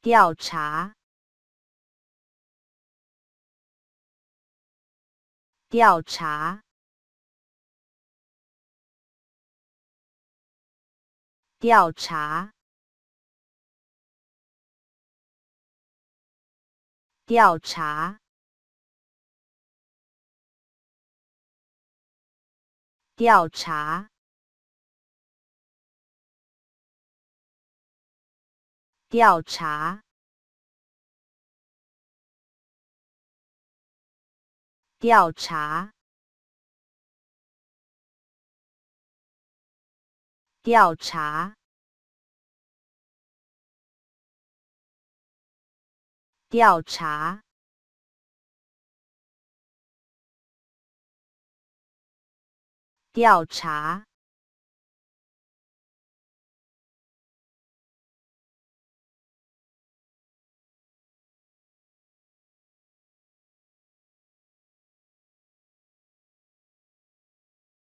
调查，调查，调查，调查，调查。调查，调查，调查，调查，调查。